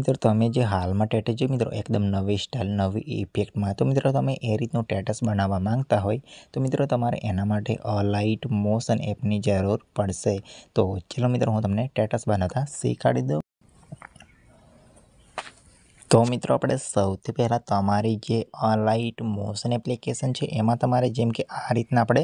મિત્રો તમે જે હાલમાં ટેટસ જો મિત્રો એકદમ નવી સ્ટાઇલ નવી ઇફેક્ટમાં તો મિત્રો તમે એ રીતનું ટેટસ બનાવવા માંગતા હોય તો મિત્રો તમારે એના માટે અલાઇટ મોશન એપની જરૂર પડશે તો ચલો મિત્રો હું તમને ટેટસ બનાવતા શીખવાડી દઉં તો મિત્રો આપણે સૌથી પહેલાં તમારી જે અલાઇટ મોશન એપ્લિકેશન છે એમાં તમારે જેમ કે આ રીતના આપણે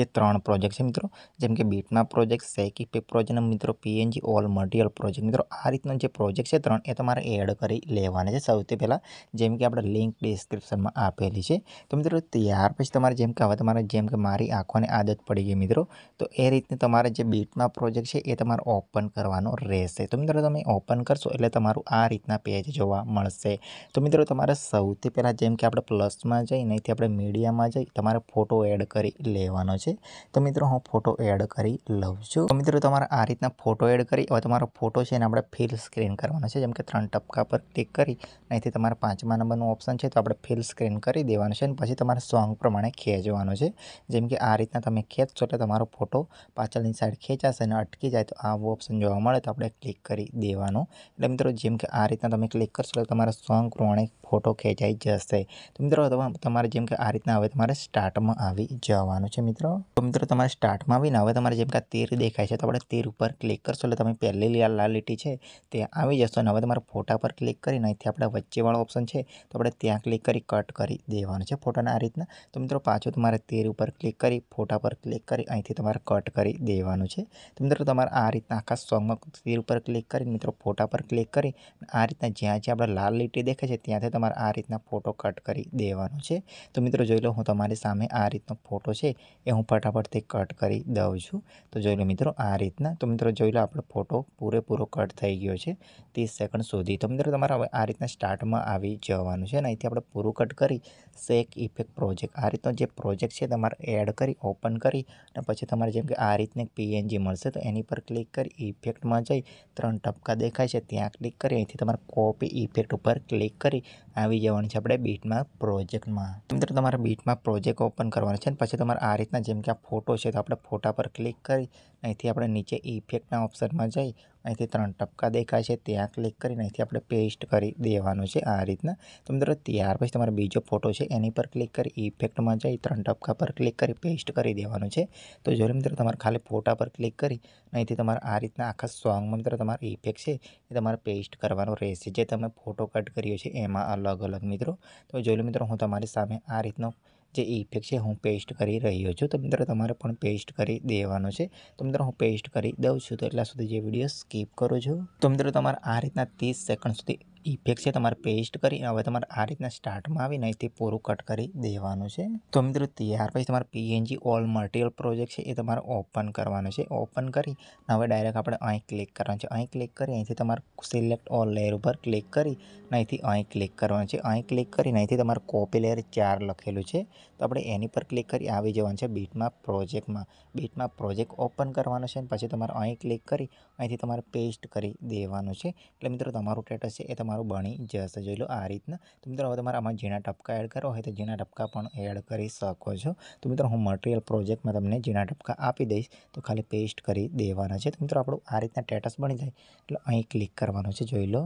જે ત્રણ પ્રોજેક્ટ છે મિત્રો જેમ કે બીટમાં પ્રોજેક્ટ સેકી પે પ્રોજેક્ટ મિત્રો પીએનજી ઓલ મટીરિયલ પ્રોજેક્ટ મિત્રો આ રીતનો જે પ્રોજેક્ટ છે ત્રણ એ તમારે એડ કરી લેવાના છે સૌથી પહેલાં જેમ કે આપણે લિંક ડિસ્ક્રિપ્શનમાં આપેલી છે તો મિત્રો ત્યાર પછી તમારે જેમ કે હવે તમારે જેમ કે મારી આંખોની આદત પડી ગઈ મિત્રો તો એ રીતને તમારે જે બીટમાં પ્રોજેક્ટ છે એ તમારે ઓપન કરવાનો રહેશે તો મિત્રો તમે ઓપન કરશો એટલે તમારું આ રીતના પેજ જોવા મળશે મળશે તો મિત્રો તમારે સૌથી પહેલાં જેમ કે આપણે પ્લસમાં જઈ નહીંથી આપણે મીડિયામાં જઈ તમારે ફોટો એડ કરી લેવાનો છે તો મિત્રો હું ફોટો એડ કરી લઉં છું તો મિત્રો તમારે આ રીતના ફોટો એડ કરી હવે તમારો ફોટો છે એને આપણે ફિલ સ્ક્રીન કરવાનો છે જેમ કે ત્રણ ટપકા પર ક્લિક કરી નહીંથી તમારે પાંચમા નંબરનું ઓપ્શન છે તો આપણે ફિલ સ્ક્રીન કરી દેવાનું છે અને પછી તમારે સોંગ પ્રમાણે ખેંચવાનો છે જેમ કે આ રીતના તમે ખેંચશો એટલે તમારો ફોટો પાછળની સાઈડ ખેંચાશે અને અટકી જાય તો આવું ઓપ્શન જોવા મળે તો આપણે ક્લિક કરી દેવાનું એટલે મિત્રો જેમ કે આ રીતના તમે ક્લિક કરશો એટલે તમારા સોંગ પ્રમાણે ફોટો ખેંચાઈ જશે તો મિત્રો તમારે જેમ કે આ રીતના હવે તમારે સ્ટાર્ટમાં આવી જવાનું છે મિત્રો તો મિત્રો તમારે સ્ટાર્ટમાં આવીને હવે તમારે જેમ કે આ તીર દેખાય છે તો આપણે તેર ઉપર ક્લિક કરશો એટલે તમે પહેલી લાલ લીટી છે તે આવી જશો અને હવે તમારા ફોટા પર ક્લિક કરીને અહીંથી આપણે વચ્ચેવાળો ઓપ્શન છે તો આપણે ત્યાં ક્લિક કરી કટ કરી દેવાનું છે ફોટાને આ રીતના તો મિત્રો પાછું તમારે તેર ઉપર ક્લિક કરી ફોટા પર ક્લિક કરી અહીંથી તમારે કટ કરી દેવાનું છે તો મિત્રો તમારે આ રીતના આખા સોંગમાં તેર ઉપર ક્લિક કરી મિત્રો ફોટા પર ક્લિક કરી આ રીતના જ્યાં જ્યાં આપણે લાલ લાલ લીટી દેખાય છે ત્યાંથી તમારે આ રીતના ફોટો કટ કરી દેવાનો છે તો મિત્રો જોઈ લો હું તમારી સામે આ રીતનો ફોટો છે એ હું ફટાફટથી કટ કરી દઉં છું તો જોઈ લો મિત્રો આ રીતના તો મિત્રો જોઈ લો આપણો ફોટો પૂરેપૂરો કટ થઈ ગયો છે ત્રીસ સેકન્ડ સુધી તો મિત્રો તમારે હવે આ રીતના સ્ટાર્ટમાં આવી જવાનું છે અને અહીંથી આપણે પૂરું કટ કરી સેક ઇફેક્ટ પ્રોજેક્ટ આ રીતનો જે પ્રોજેક્ટ છે તમારે એડ કરી ઓપન કરી અને પછી તમારે જેમ કે આ રીતને પીએનજી મળશે તો એની પર ક્લિક કરી ઇફેક્ટમાં જઈ ત્રણ ટપકા દેખાય છે ત્યાં ક્લિક કરી અહીંથી તમારે કોપી ઇફેક્ટ ઉપર ક્લિક કરી આવી જવાનું છે આપણે બીટમાં પ્રોજેક્ટમાં મિત્રો તમારે બીટમાં પ્રોજેક્ટ ઓપન કરવાનો છે અને પછી તમારે આ રીતના જેમ કે આ ફોટો છે તો આપણે ફોટા પર ક્લિક કરી અહીંથી આપણે નીચે ઇફેક્ટના ઓપ્શનમાં જઈ અહીંથી ત્રણ ટપકા દેખાય છે ત્યાં ક્લિક કરીને અહીંથી આપણે પેસ્ટ કરી દેવાનું છે આ રીતના તો મિત્રો ત્યાર પછી તમારો બીજો ફોટો છે એની પર ક્લિક કરી ઇફેક્ટમાં જઈ ત્રણ ટપકા પર ક્લિક કરી પેસ્ટ કરી દેવાનું છે તો જો મિત્રો તમારે ખાલી ફોટા પર ક્લિક કરી અહીંથી તમારે આ રીતના આખા સોંગમાં મિત્રો તમારો ઇફેક્ટ છે એ તમારે પેસ્ટ કરવાનો રહેશે જે તમે ફોટો કટ કર્યો છે એમાં અલગ અલગ મિત્રો તો જોઈ મિત્રો હું તમારી સામે આ રીતનો જે ઇફેક્ટ છે હું પેસ્ટ કરી રહ્યો છું તો મિત્રો તમારે પણ પેસ્ટ કરી દેવાનો છે તો મિત્રો હું પેસ્ટ કરી દઉં છું તો એટલા સુધી જે વિડીયો સ્કીપ કરું છું તો મિત્રો તમારે આ રીતના ત્રીસ સેકન્ડ સુધી ઇફેક્ટ છે તમારે પેસ્ટ કરી હવે તમારે આ રીતના સ્ટાર્ટમાં આવીને અહીંથી પૂરું કટ કરી દેવાનું છે તો મિત્રો ત્યાર પછી તમારે પીએનજી ઓલ મટીરિયલ પ્રોજેક્ટ છે એ તમારે ઓપન કરવાનું છે ઓપન કરી હવે ડાયરેક્ટ આપણે અહીં ક્લિક કરવાનું છે અહીં ક્લિક કરી અહીંથી તમારે સિલેક્ટ ઓલ લેયર ઉપર ક્લિક કરી અહીંથી અહીં ક્લિક કરવાનું છે અહીં ક્લિક કરી અહીંથી તમારે કોપી લેયર ચાર લખેલું છે તો આપણે એની પર ક્લિક કરી આવી જવાનું છે બીટમાં પ્રોજેક્ટમાં બીટમાં પ્રોજેક્ટ ઓપન કરવાનો છે અને પછી તમારે અહીં ક્લિક કરી અહીંથી તમારે પેસ્ટ કરી દેવાનું છે એટલે મિત્રો તમારું ટેટસ છે એ તમારે તમારું બની જશે જોઈ લો આ રીતના તો મિત્રો હવે તમારે આમાં ઝીણા ટપકા એડ કરવા હોય તો ઝીણા ટપકા પણ એડ કરી શકો છો તો મિત્રો હું મટીરિયલ પ્રોજેક્ટમાં તમને ઝીણા ટપકા આપી દઈશ તો ખાલી પેસ્ટ કરી દેવાના છે તો મિત્રો આપણું આ રીતના સ્ટેટસ બની જાય એટલે અહીં ક્લિક કરવાનું છે જોઈ લો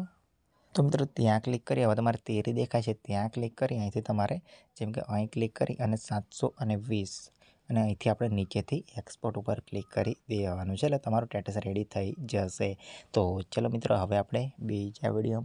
તો મિત્રો ત્યાં ક્લિક કરી હવે તમારે તેરી દેખાય છે ત્યાં ક્લિક કરી અહીંથી તમારે જેમ કે અહીં ક્લિક કરી અને સાતસો અને વીસ અને અહીંથી આપણે નીચેથી એક્સપોર્ટ ઉપર ક્લિક કરી દેવાનું છે એટલે તમારું સ્ટેટસ રેડી થઈ જશે તો ચલો મિત્રો હવે આપણે બીજા વિડીયો